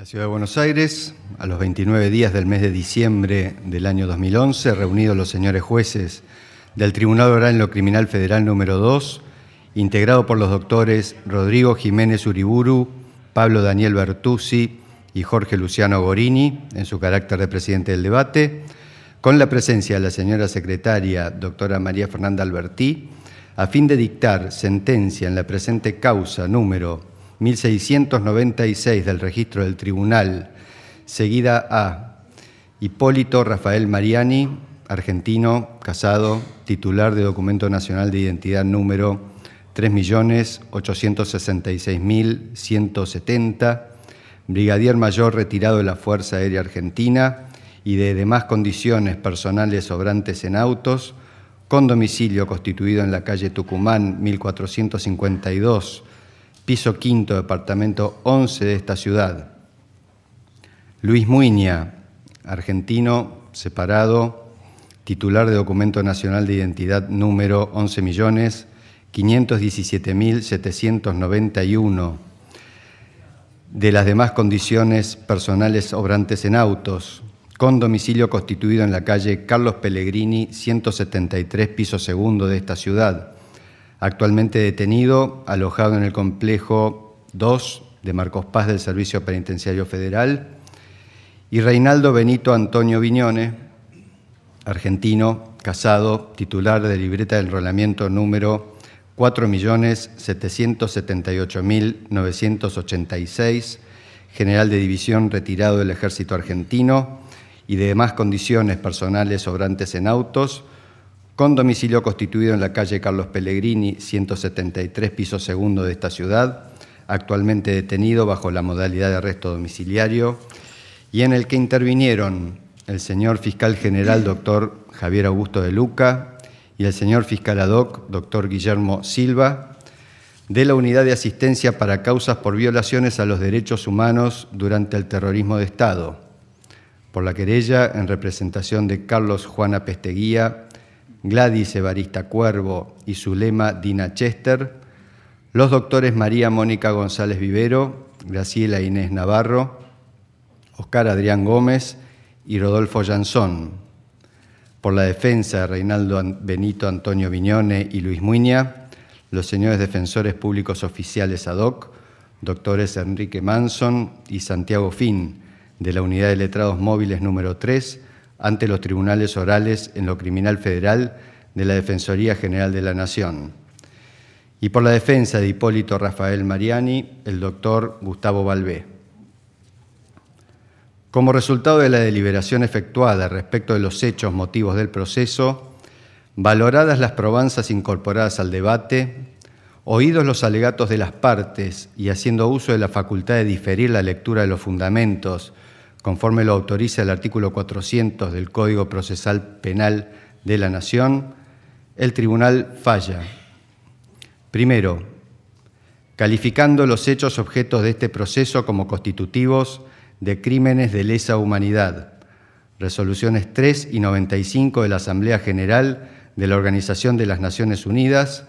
La ciudad de Buenos Aires, a los 29 días del mes de diciembre del año 2011, reunidos los señores jueces del Tribunal Oral en lo Criminal Federal número 2, integrado por los doctores Rodrigo Jiménez Uriburu, Pablo Daniel Bertuzzi y Jorge Luciano Gorini, en su carácter de presidente del debate, con la presencia de la señora secretaria, doctora María Fernanda Albertí, a fin de dictar sentencia en la presente causa número 1696 del registro del tribunal, seguida a Hipólito Rafael Mariani, argentino, casado, titular de documento nacional de identidad número 3.866.170, brigadier mayor retirado de la Fuerza Aérea Argentina y de demás condiciones personales sobrantes en autos, con domicilio constituido en la calle Tucumán 1452 piso quinto, departamento 11 de esta ciudad. Luis Muña, argentino, separado, titular de documento nacional de identidad número 11.517.791. De las demás condiciones personales obrantes en autos, con domicilio constituido en la calle Carlos Pellegrini, 173, piso segundo de esta ciudad actualmente detenido, alojado en el complejo 2 de Marcos Paz del Servicio Penitenciario Federal, y Reinaldo Benito Antonio Viñone, argentino, casado, titular de libreta de enrolamiento número 4.778.986, general de división retirado del ejército argentino y de demás condiciones personales sobrantes en autos, con domicilio constituido en la calle Carlos Pellegrini, 173 piso segundo de esta ciudad, actualmente detenido bajo la modalidad de arresto domiciliario, y en el que intervinieron el señor fiscal general doctor Javier Augusto de Luca y el señor fiscal ad hoc doctor Guillermo Silva, de la Unidad de Asistencia para Causas por Violaciones a los Derechos Humanos durante el Terrorismo de Estado, por la querella en representación de Carlos Juana Pesteguía, Gladys Evarista Cuervo y Zulema Dina Chester, los doctores María Mónica González Vivero, Graciela Inés Navarro, Oscar Adrián Gómez y Rodolfo Jansón. Por la defensa, Reinaldo Benito Antonio Viñone y Luis Muña, los señores defensores públicos oficiales ad hoc, doctores Enrique Manson y Santiago Fin, de la Unidad de Letrados Móviles número 3, ante los tribunales orales en lo criminal federal de la Defensoría General de la Nación. Y por la defensa de Hipólito Rafael Mariani, el doctor Gustavo Balbé. Como resultado de la deliberación efectuada respecto de los hechos motivos del proceso, valoradas las probanzas incorporadas al debate, oídos los alegatos de las partes y haciendo uso de la facultad de diferir la lectura de los fundamentos conforme lo autoriza el artículo 400 del Código Procesal Penal de la Nación, el tribunal falla. Primero, calificando los hechos objetos de este proceso como constitutivos de crímenes de lesa humanidad. Resoluciones 3 y 95 de la Asamblea General de la Organización de las Naciones Unidas,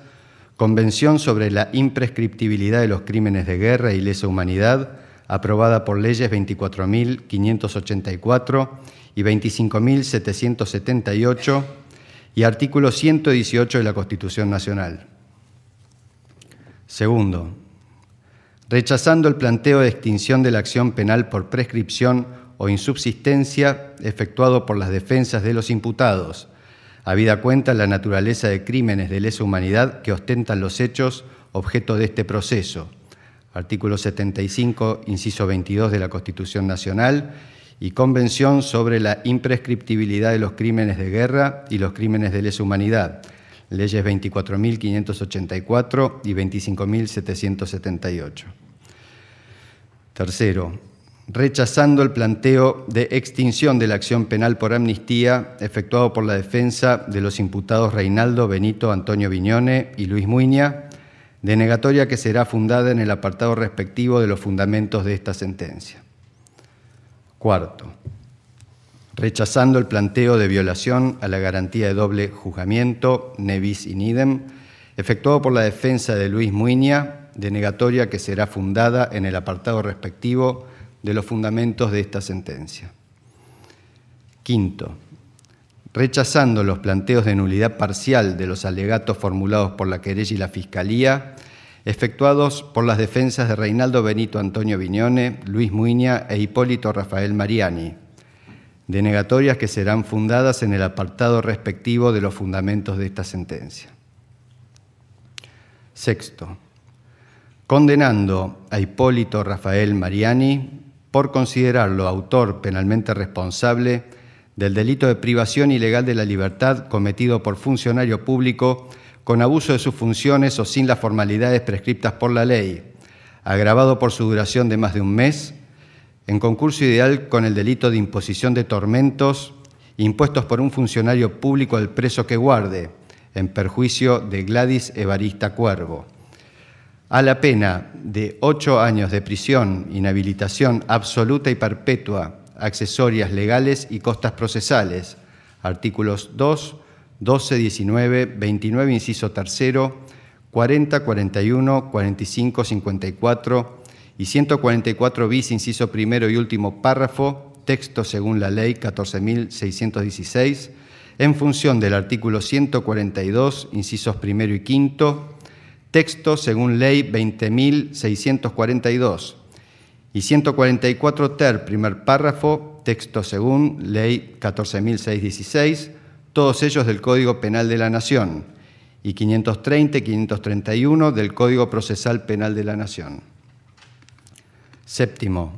Convención sobre la imprescriptibilidad de los crímenes de guerra y lesa humanidad, aprobada por leyes 24.584 y 25.778 y artículo 118 de la Constitución Nacional. Segundo, rechazando el planteo de extinción de la acción penal por prescripción o insubsistencia efectuado por las defensas de los imputados, habida cuenta la naturaleza de crímenes de lesa humanidad que ostentan los hechos objeto de este proceso artículo 75, inciso 22 de la Constitución Nacional, y Convención sobre la imprescriptibilidad de los crímenes de guerra y los crímenes de lesa humanidad, leyes 24.584 y 25.778. Tercero, rechazando el planteo de extinción de la acción penal por amnistía efectuado por la defensa de los imputados Reinaldo Benito Antonio Viñone y Luis Muña denegatoria que será fundada en el apartado respectivo de los fundamentos de esta sentencia. Cuarto, rechazando el planteo de violación a la garantía de doble juzgamiento, nevis in idem, efectuado por la defensa de Luis Muñia, denegatoria que será fundada en el apartado respectivo de los fundamentos de esta sentencia. Quinto, Rechazando los planteos de nulidad parcial de los alegatos formulados por la querella y la Fiscalía, efectuados por las defensas de Reinaldo Benito Antonio Viñone, Luis Muña e Hipólito Rafael Mariani, denegatorias que serán fundadas en el apartado respectivo de los fundamentos de esta sentencia. Sexto, condenando a Hipólito Rafael Mariani por considerarlo autor penalmente responsable del delito de privación ilegal de la libertad cometido por funcionario público con abuso de sus funciones o sin las formalidades prescriptas por la ley, agravado por su duración de más de un mes, en concurso ideal con el delito de imposición de tormentos impuestos por un funcionario público al preso que guarde, en perjuicio de Gladys Evarista Cuervo, a la pena de ocho años de prisión, inhabilitación absoluta y perpetua accesorias legales y costas procesales, artículos 2, 12, 19, 29, inciso tercero, 40, 41, 45, 54 y 144 bis, inciso primero y último párrafo, texto según la ley 14.616, en función del artículo 142, incisos primero y quinto, texto según ley 20.642 y 144 ter, primer párrafo, texto según Ley 14.616, todos ellos del Código Penal de la Nación, y 530 y 531 del Código Procesal Penal de la Nación. Séptimo,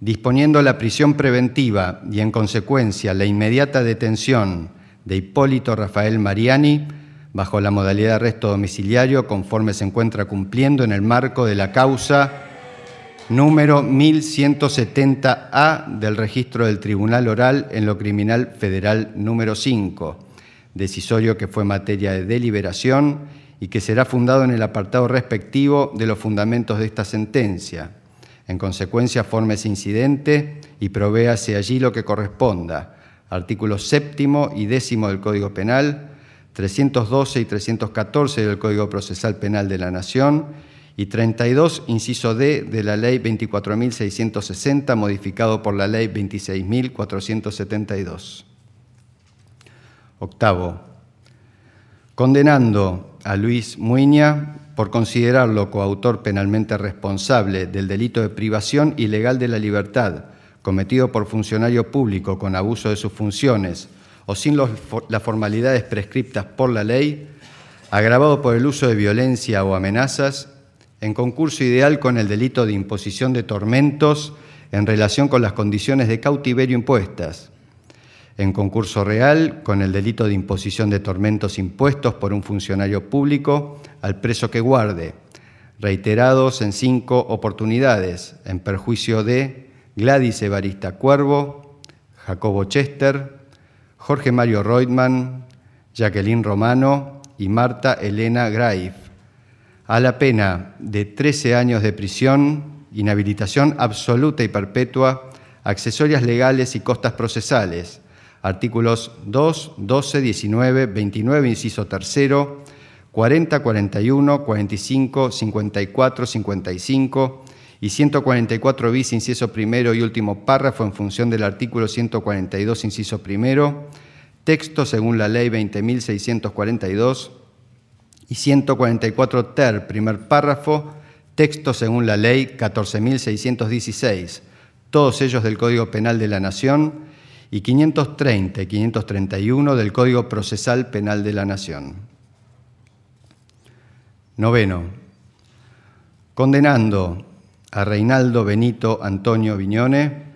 disponiendo la prisión preventiva y en consecuencia la inmediata detención de Hipólito Rafael Mariani bajo la modalidad de arresto domiciliario conforme se encuentra cumpliendo en el marco de la causa número 1170A del registro del Tribunal Oral en lo Criminal Federal número 5, decisorio que fue materia de deliberación y que será fundado en el apartado respectivo de los fundamentos de esta sentencia. En consecuencia, forme ese incidente y provéase allí lo que corresponda. Artículos séptimo y décimo del Código Penal, 312 y 314 del Código Procesal Penal de la Nación y 32, inciso D, de la Ley 24.660, modificado por la Ley 26.472. Octavo, condenando a Luis Muña por considerarlo coautor penalmente responsable del delito de privación ilegal de la libertad cometido por funcionario público con abuso de sus funciones o sin las formalidades prescriptas por la ley, agravado por el uso de violencia o amenazas en concurso ideal con el delito de imposición de tormentos en relación con las condiciones de cautiverio impuestas, en concurso real con el delito de imposición de tormentos impuestos por un funcionario público al preso que guarde, reiterados en cinco oportunidades, en perjuicio de Gladys Evarista Cuervo, Jacobo Chester, Jorge Mario Reutmann, Jacqueline Romano y Marta Elena Graif a la pena de 13 años de prisión, inhabilitación absoluta y perpetua, accesorias legales y costas procesales, artículos 2, 12, 19, 29, inciso tercero, 40, 41, 45, 54, 55 y 144 bis, inciso primero y último párrafo en función del artículo 142, inciso primero, texto según la ley 20.642 y 144 ter, primer párrafo, texto según la ley 14.616, todos ellos del Código Penal de la Nación, y 530 y 531 del Código Procesal Penal de la Nación. Noveno. Condenando a Reinaldo Benito Antonio Viñone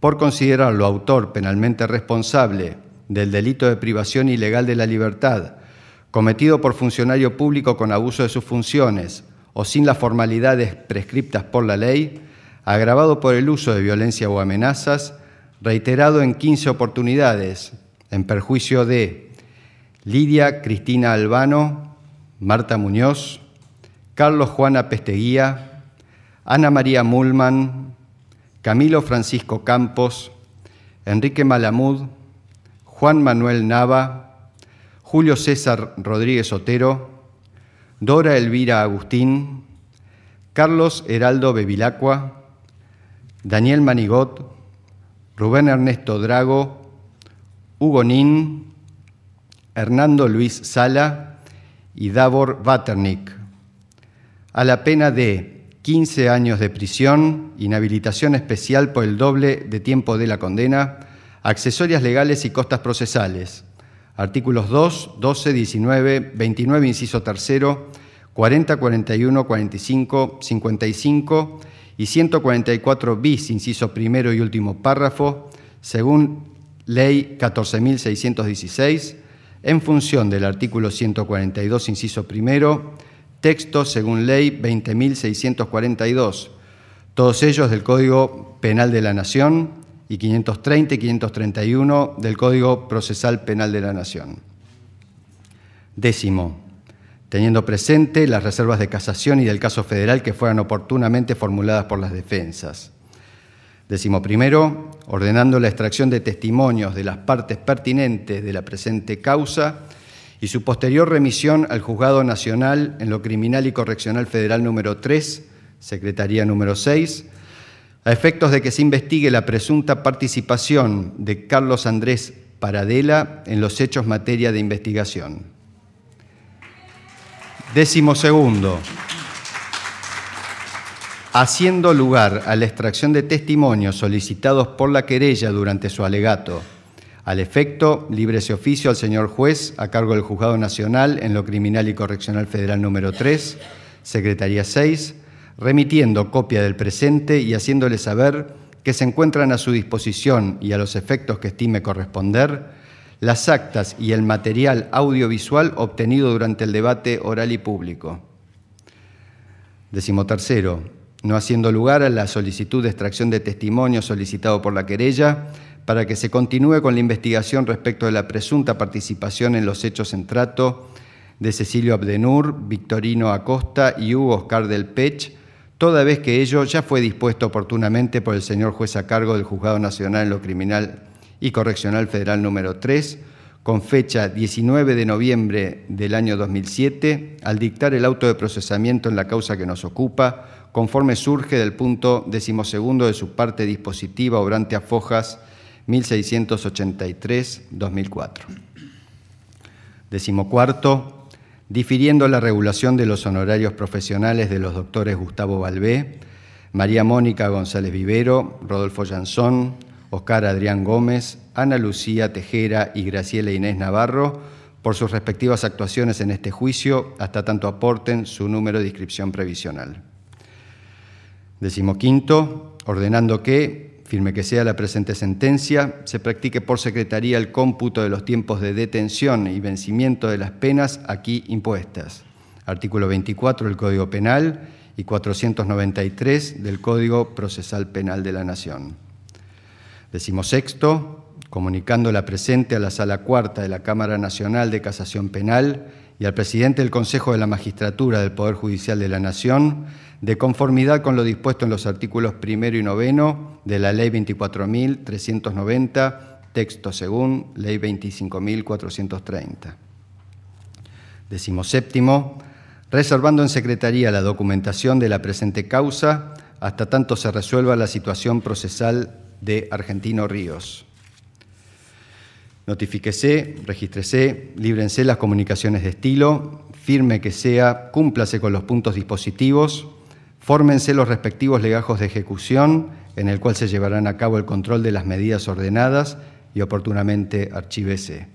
por considerarlo autor penalmente responsable del delito de privación ilegal de la libertad cometido por funcionario público con abuso de sus funciones o sin las formalidades prescriptas por la ley, agravado por el uso de violencia o amenazas, reiterado en 15 oportunidades, en perjuicio de Lidia Cristina Albano, Marta Muñoz, Carlos Juana Pesteguía, Ana María Mulman, Camilo Francisco Campos, Enrique Malamud, Juan Manuel Nava, Julio César Rodríguez Otero, Dora Elvira Agustín, Carlos Heraldo Bevilacqua, Daniel Manigot, Rubén Ernesto Drago, Hugo Nín, Hernando Luis Sala y Davor Vaternik, a la pena de 15 años de prisión, inhabilitación especial por el doble de tiempo de la condena, accesorias legales y costas procesales artículos 2, 12, 19, 29, inciso tercero, 40, 41, 45, 55 y 144 bis, inciso primero y último párrafo, según Ley 14.616, en función del artículo 142, inciso primero, texto según Ley 20.642, todos ellos del Código Penal de la Nación, y 530 y 531 del Código Procesal Penal de la Nación. Décimo, teniendo presente las reservas de casación y del caso federal que fueran oportunamente formuladas por las defensas. Décimo primero, ordenando la extracción de testimonios de las partes pertinentes de la presente causa y su posterior remisión al Juzgado Nacional en lo Criminal y Correccional Federal número 3, Secretaría número 6, a efectos de que se investigue la presunta participación de Carlos Andrés Paradela en los hechos materia de investigación. Décimo segundo. Haciendo lugar a la extracción de testimonios solicitados por la querella durante su alegato. Al efecto, libre ese oficio al señor juez a cargo del Juzgado Nacional en lo Criminal y Correccional Federal número 3, Secretaría 6, remitiendo copia del presente y haciéndole saber que se encuentran a su disposición y a los efectos que estime corresponder las actas y el material audiovisual obtenido durante el debate oral y público. tercero, no haciendo lugar a la solicitud de extracción de testimonio solicitado por la querella para que se continúe con la investigación respecto de la presunta participación en los hechos en trato de Cecilio Abdenur, Victorino Acosta y Hugo Oscar del Pech, toda vez que ello ya fue dispuesto oportunamente por el señor juez a cargo del Juzgado Nacional en lo Criminal y Correccional Federal número 3, con fecha 19 de noviembre del año 2007, al dictar el auto de procesamiento en la causa que nos ocupa, conforme surge del punto decimosegundo de su parte dispositiva obrante a fojas 1683-2004. Decimocuarto, difiriendo la regulación de los honorarios profesionales de los doctores Gustavo Balbé, María Mónica González Vivero, Rodolfo Jansón, Oscar Adrián Gómez, Ana Lucía Tejera y Graciela Inés Navarro por sus respectivas actuaciones en este juicio hasta tanto aporten su número de inscripción previsional. Decimoquinto, ordenando que, firme que sea la presente sentencia, se practique por secretaría el cómputo de los tiempos de detención y vencimiento de las penas aquí impuestas. Artículo 24 del Código Penal y 493 del Código Procesal Penal de la Nación. sexto, comunicando la presente a la Sala Cuarta de la Cámara Nacional de Casación Penal y al Presidente del Consejo de la Magistratura del Poder Judicial de la Nación, de conformidad con lo dispuesto en los artículos primero y noveno de la Ley 24.390, texto según Ley 25.430. Décimo séptimo, reservando en Secretaría la documentación de la presente causa hasta tanto se resuelva la situación procesal de Argentino Ríos. Notifíquese, regístrese, líbrense las comunicaciones de estilo, firme que sea, cúmplase con los puntos dispositivos Fórmense los respectivos legajos de ejecución en el cual se llevarán a cabo el control de las medidas ordenadas y oportunamente archívese.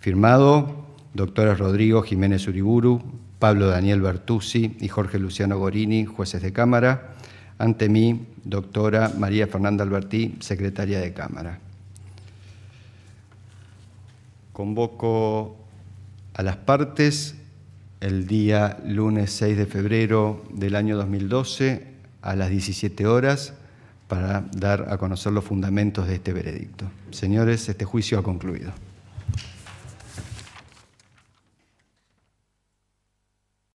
Firmado, doctoras Rodrigo Jiménez Uriburu, Pablo Daniel Bertuzzi y Jorge Luciano Gorini, jueces de Cámara. Ante mí, doctora María Fernanda Albertí, secretaria de Cámara. Convoco a las partes el día lunes 6 de febrero del año 2012 a las 17 horas para dar a conocer los fundamentos de este veredicto. Señores, este juicio ha concluido.